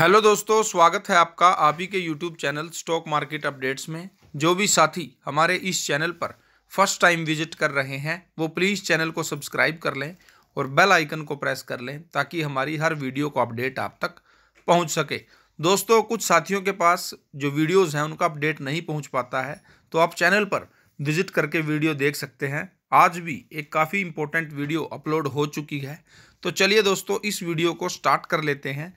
Hello दोस्तों स्वागत है आपका आप ही के YouTube channel stock market updates में जो भी साथी हमारे इस चैनल पर फर्स्ट टाइम विजिट कर रहे हैं वो प्लीज़ चैनल को सब्सक्राइब कर लें और बेल आइकन को प्रेस कर लें ताकि हमारी हर वीडियो को अपडेट आप तक पहुंच सके दोस्तों कुछ साथियों के पास जो वीडियोज़ हैं उनका अपडेट नहीं पहुँच पाता है तो आप चैनल पर विजिट करके वीडियो देख सकते हैं आज भी एक काफ़ी इम्पोर्टेंट वीडियो अपलोड हो चुकी है तो चलिए दोस्तों इस वीडियो को स्टार्ट कर लेते हैं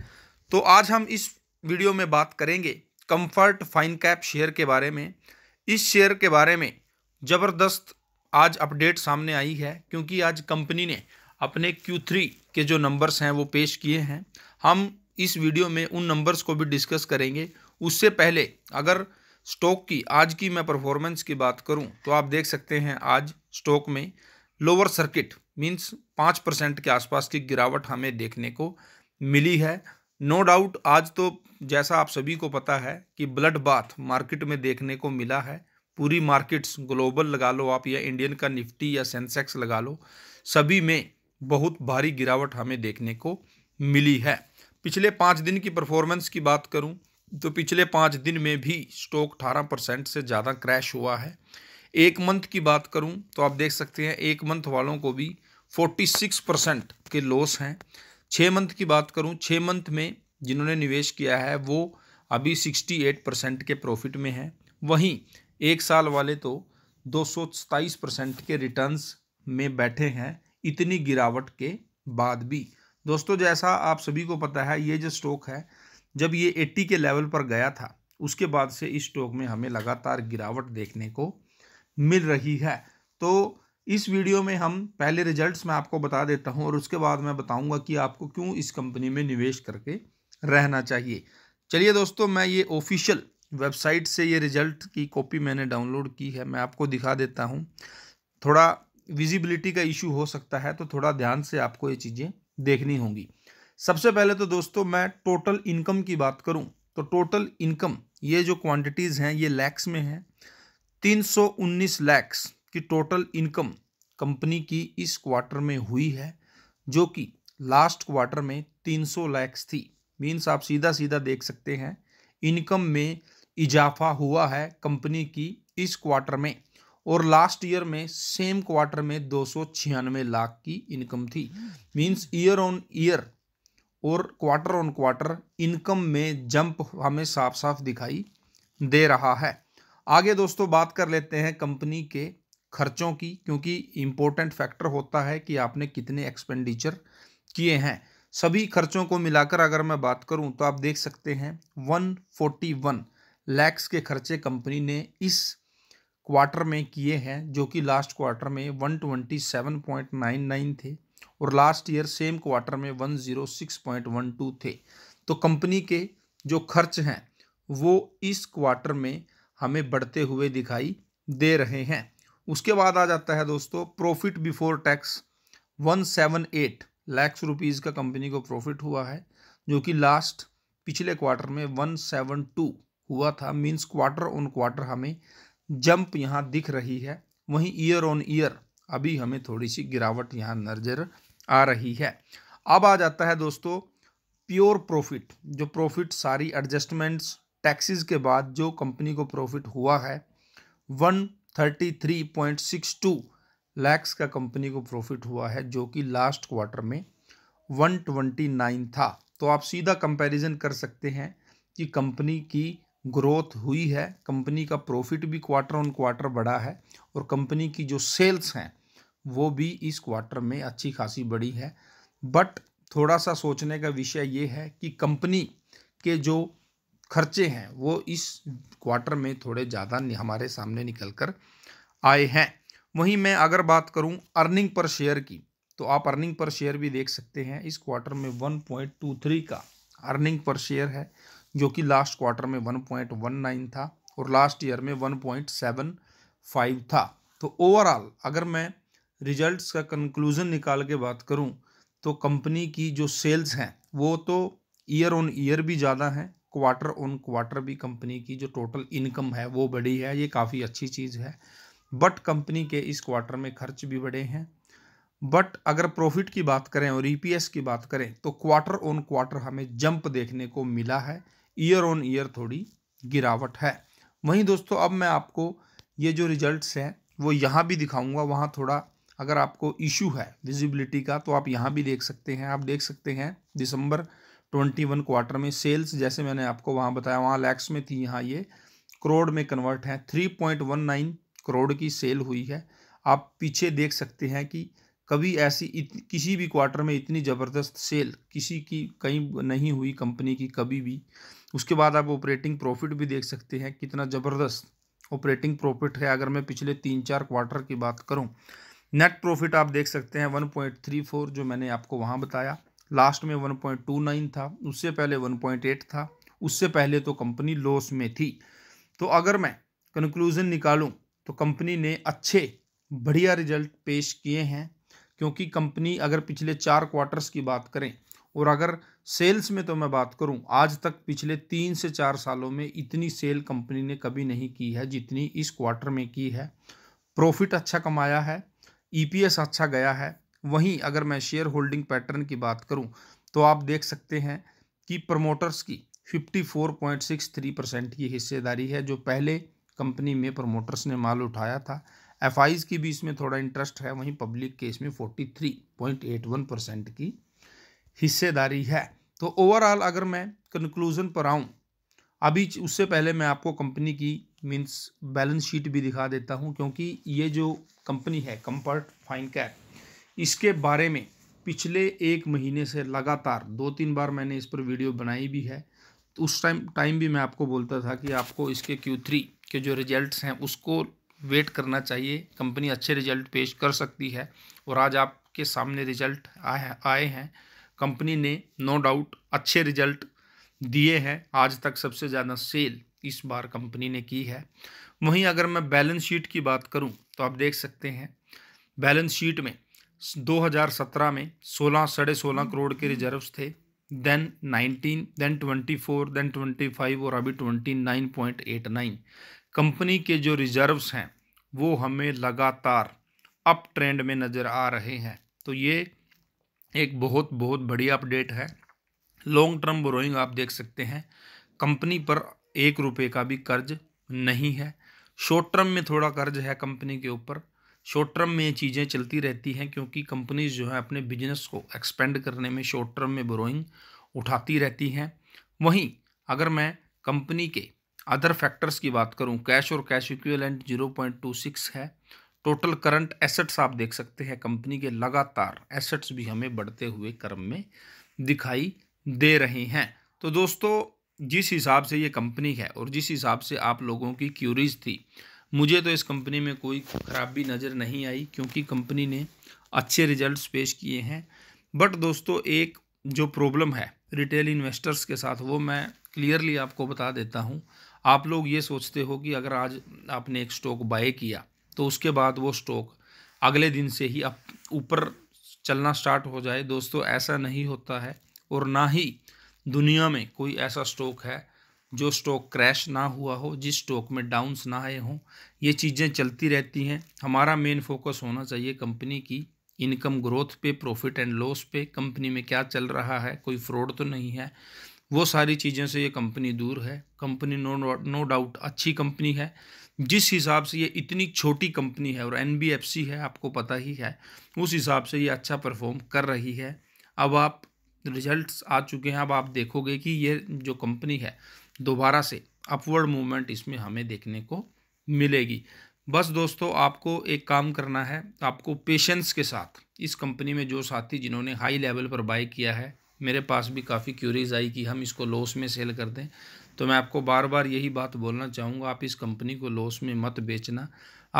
तो आज हम इस वीडियो में बात करेंगे कंफर्ट फाइन कैप शेयर के बारे में इस शेयर के बारे में ज़बरदस्त आज अपडेट सामने आई है क्योंकि आज कंपनी ने अपने Q3 के जो नंबर्स हैं वो पेश किए हैं हम इस वीडियो में उन नंबर्स को भी डिस्कस करेंगे उससे पहले अगर स्टॉक की आज की मैं परफॉर्मेंस की बात करूं तो आप देख सकते हैं आज स्टॉक में लोअर सर्किट मींस पाँच परसेंट के आसपास की गिरावट हमें देखने को मिली है नो no डाउट आज तो जैसा आप सभी को पता है कि ब्लड बाथ मार्केट में देखने को मिला है पूरी मार्केट्स ग्लोबल लगा लो आप या इंडियन का निफ्टी या सेंसेक्स लगा लो सभी में बहुत भारी गिरावट हमें देखने को मिली है पिछले पाँच दिन की परफॉर्मेंस की बात करूं तो पिछले पाँच दिन में भी स्टॉक अठारह परसेंट से ज़्यादा क्रैश हुआ है एक मंथ की बात करूं तो आप देख सकते हैं एक मंथ वालों को भी फोर्टी सिक्स परसेंट के लॉस हैं छः मंथ की बात करूँ छः मंथ में जिन्होंने निवेश किया है वो अभी सिक्सटी एट परसेंट के प्रॉफिट में है वहीं एक साल वाले तो दो सौ सताईस परसेंट के रिटर्न्स में बैठे हैं इतनी गिरावट के बाद भी दोस्तों जैसा आप सभी को पता है ये जो स्टॉक है जब ये 80 के लेवल पर गया था उसके बाद से इस स्टॉक में हमें लगातार गिरावट देखने को मिल रही है तो इस वीडियो में हम पहले रिजल्ट्स मैं आपको बता देता हूँ और उसके बाद मैं बताऊँगा कि आपको क्यों इस कंपनी में निवेश करके रहना चाहिए चलिए दोस्तों मैं ये ऑफिशियल वेबसाइट से ये रिजल्ट की कॉपी मैंने डाउनलोड की है मैं आपको दिखा देता हूँ थोड़ा विजिबिलिटी का इशू हो सकता है तो थोड़ा ध्यान से आपको ये चीज़ें देखनी होंगी सबसे पहले तो दोस्तों मैं टोटल इनकम की बात करूं तो टोटल इनकम ये जो क्वांटिटीज़ हैं ये लैक्स में हैं 319 लैक्स कि टोटल इनकम कंपनी की इस क्वार्टर में हुई है जो कि लास्ट क्वार्टर में 300 लैक्स थी मीन्स आप सीधा सीधा देख सकते हैं इनकम में इजाफा हुआ है कंपनी की इस क्वार्टर में और लास्ट ईयर में सेम क्वार्टर में दो लाख की इनकम थी मीन्स ईयर ऑन ईयर और क्वार्टर ऑन क्वार्टर इनकम में जंप हमें साफ साफ दिखाई दे रहा है आगे दोस्तों बात कर लेते हैं कंपनी के खर्चों की क्योंकि इम्पोर्टेंट फैक्टर होता है कि आपने कितने एक्सपेंडिचर किए हैं सभी खर्चों को मिलाकर अगर मैं बात करूं तो आप देख सकते हैं 141 लैक्स के खर्चे कंपनी ने इस क्वार्टर में किए हैं जो कि लास्ट क्वार्टर में 127.99 थे और लास्ट ईयर सेम क्वार्टर में 106.12 थे तो कंपनी के जो खर्च हैं वो इस क्वार्टर में हमें बढ़ते हुए दिखाई दे रहे हैं उसके बाद आ जाता है दोस्तों profit before tax one seven eight lakhs rupees का कंपनी को प्रॉफिट हुआ है जो कि लास्ट पिछले क्वार्टर में वन सेवन टू हुआ था मीन्स क्वार्टर ऑन क्वार्टर हमें जंप यहाँ दिख रही है वहीं ईयर ऑन ईयर अभी हमें थोड़ी सी गिरावट यहाँ नजर आ रही है अब आ जाता है दोस्तों प्योर प्रॉफिट जो प्रॉफिट सारी एडजस्टमेंट्स टैक्सेस के बाद जो कंपनी को प्रॉफिट हुआ है one thirty three point six two lakhs का कंपनी को प्रॉफिट हुआ है जो कि लास्ट क्वार्टर में वन ट्वेंटी नाइन था तो आप सीधा कंपैरिजन कर सकते हैं कि कंपनी की ग्रोथ हुई है कंपनी का प्रॉफिट भी क्वार्टर ऑन क्वार्टर बढ़ा है और कंपनी की जो सेल्स हैं वो भी इस क्वार्टर में अच्छी खासी बढ़ी है बट थोड़ा सा सोचने का विषय ये है कि कंपनी के जो खर्चे हैं वो इस क्वार्टर में थोड़े ज़्यादा हमारे सामने निकल कर आए हैं वहीं मैं अगर बात करूं अर्निंग पर शेयर की तो आप अर्निंग पर शेयर भी देख सकते हैं इस क्वार्टर में वन पॉइंट टू थ्री का अर्निंग पर शेयर है जो कि लास्ट क्वार्टर में वन वन पॉइंट नाइन था और लास्ट ईयर में वन पॉइंट सेवन फाइव था तो ओवरऑल अगर मैं रिजल्ट्स का कंक्लूज़न निकाल के बात करूँ तो कंपनी की जो सेल्स हैं वो तो ईयर ऑन ईयर भी ज़्यादा हैं क्वार्टर ऑन क्वार्टर भी कंपनी की जो टोटल इनकम है वो बढ़ी है ये काफ़ी अच्छी चीज़ है बट कंपनी के इस क्वार्टर में खर्च भी बढ़े हैं बट अगर प्रॉफिट की बात करें और ईपीएस e की बात करें तो क्वार्टर ऑन क्वार्टर हमें जंप देखने को मिला है ईयर ऑन ईयर थोड़ी गिरावट है वहीं दोस्तों अब मैं आपको ये जो रिजल्ट्स हैं वो यहाँ भी दिखाऊंगा वहाँ थोड़ा अगर आपको इशू है विजिबिलिटी का तो आप यहाँ भी देख सकते हैं आप देख सकते हैं दिसंबर ट्वेंटी वन क्वार्टर में सेल्स जैसे मैंने आपको वहाँ बताया वहाँ लैक्स में थी यहाँ ये करोड़ में कन्वर्ट है three point one nine crore की सेल हुई है आप पीछे देख सकते हैं कि कभी ऐसी इत, किसी भी क्वार्टर में इतनी ज़बरदस्त सेल किसी की कहीं नहीं हुई कंपनी की कभी भी उसके बाद आप ऑपरेटिंग प्रॉफिट भी देख सकते हैं कितना ज़बरदस्त ऑपरेटिंग प्रॉफिट है अगर मैं पिछले तीन चार क्वार्टर की बात करूं नेट प्रॉफिट आप देख सकते हैं 1.34 जो मैंने आपको वहां बताया लास्ट में वन पॉइंट टू नाइन था उससे पहले वन पॉइंट एट था उससे पहले तो कंपनी लॉस में थी तो अगर मैं कंक्लूज़न निकालूं तो कंपनी ने अच्छे बढ़िया रिजल्ट पेश किए हैं क्योंकि कंपनी अगर पिछले चार क्वार्टर्स की बात करें और अगर सेल्स में तो मैं बात करूं आज तक पिछले तीन से चार सालों में इतनी सेल कंपनी ने कभी नहीं की है जितनी इस क्वार्टर में की है प्रॉफिट अच्छा कमाया है ईपीएस अच्छा गया है वहीं अगर मैं शेयर होल्डिंग पैटर्न की बात करूं तो आप देख सकते हैं कि प्रमोटर्स की 54.63 परसेंट की हिस्सेदारी है जो पहले कंपनी में प्रमोटर्स ने माल उठाया था एफ की भी इसमें थोड़ा इंटरेस्ट है वहीं पब्लिक के इसमें फोर्टी परसेंट की हिस्सेदारी है तो ओवरऑल अगर मैं कंक्लूज़न पर आऊँ अभी उससे पहले मैं आपको कंपनी की मीन्स बैलेंस शीट भी दिखा देता हूँ क्योंकि ये जो कंपनी है कम्फर्ट फाइन कैप इसके बारे में पिछले एक महीने से लगातार दो तीन बार मैंने इस पर वीडियो बनाई भी है तो उस टाइम टाइम भी मैं आपको बोलता था कि आपको इसके क्यू थ्री के जो रिजल्ट्स हैं उसको वेट करना चाहिए कंपनी अच्छे रिजल्ट पेश कर सकती है और आज आपके सामने रिजल्ट आए आए हैं कंपनी ने नो डाउट अच्छे रिजल्ट दिए हैं आज तक सबसे ज़्यादा सेल इस बार कंपनी ने की है वहीं अगर मैं बैलेंस शीट की बात करूं तो आप देख सकते हैं बैलेंस शीट में 2017 में सोलह साढ़े सोलह हम्म। करोड़ के रिजर्व्स थे देन 19 देन 24 देन 25 और अभी 29.89 कंपनी के जो रिजर्व्स हैं वो हमें लगातार अप ट्रेंड में नज़र आ रहे हैं तो ये एक बहुत बहुत बढ़िया अपडेट है लॉन्ग टर्म बोरोइंग आप देख सकते हैं कंपनी पर एक रुपये का भी कर्ज नहीं है शॉर्ट टर्म में थोड़ा कर्ज है कंपनी के ऊपर शॉर्ट टर्म में ये चीज़ें चलती रहती हैं क्योंकि कंपनीज जो है अपने बिजनेस को एक्सपेंड करने में शॉर्ट टर्म में बोरोइंग उठाती रहती हैं वहीं अगर मैं कंपनी के अदर फैक्टर्स की बात करूं कैश और कैश इक्विवेलेंट 0.26 है टोटल करंट एसेट्स आप देख सकते हैं कंपनी के लगातार एसेट्स भी हमें बढ़ते हुए क्रम में दिखाई दे रहे हैं तो दोस्तों जिस हिसाब से ये कंपनी है और जिस हिसाब से आप लोगों की क्यूरीज थी मुझे तो इस कंपनी में कोई खराबी नज़र नहीं आई क्योंकि कंपनी ने अच्छे रिजल्ट्स पेश किए हैं बट दोस्तों एक जो प्रॉब्लम है रिटेल इन्वेस्टर्स के साथ वो मैं क्लियरली आपको बता देता हूँ आप लोग ये सोचते हो कि अगर आज आपने एक स्टॉक बाय किया तो उसके बाद वो स्टॉक अगले दिन से ही अब ऊपर चलना स्टार्ट हो जाए दोस्तों ऐसा नहीं होता है और ना ही दुनिया में कोई ऐसा स्टॉक है जो स्टॉक क्रैश ना हुआ हो जिस स्टॉक में डाउन्स ना आए हों ये चीज़ें चलती रहती हैं हमारा मेन फोकस होना चाहिए कंपनी की इनकम ग्रोथ पे प्रॉफिट एंड लॉस पे कंपनी में क्या चल रहा है कोई फ्रॉड तो नहीं है वो सारी चीज़ों से ये कंपनी दूर है कंपनी नो नो डाउट अच्छी कंपनी है जिस हिसाब से ये इतनी छोटी कंपनी है और एन है आपको पता ही है उस हिसाब से ये अच्छा परफॉर्म कर रही है अब आप रिजल्ट्स आ चुके हैं अब आप देखोगे कि ये जो कंपनी है दोबारा से अपवर्ड मूवमेंट इसमें हमें देखने को मिलेगी बस दोस्तों आपको एक काम करना है आपको पेशेंस के साथ इस कंपनी में जो साथी जिन्होंने हाई लेवल पर बाई किया है मेरे पास भी काफ़ी क्यूरीज आई कि हम इसको लॉस में सेल कर दें तो मैं आपको बार बार यही बात बोलना चाहूँगा आप इस कंपनी को लॉस में मत बेचना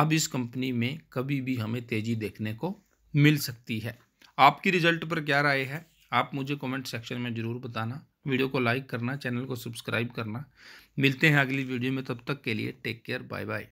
अब इस कंपनी में कभी भी हमें तेज़ी देखने को मिल सकती है आपकी रिजल्ट पर क्या राय है आप मुझे कमेंट सेक्शन में ज़रूर बताना वीडियो को लाइक करना चैनल को सब्सक्राइब करना मिलते हैं अगली वीडियो में तब तक के लिए टेक केयर बाय बाय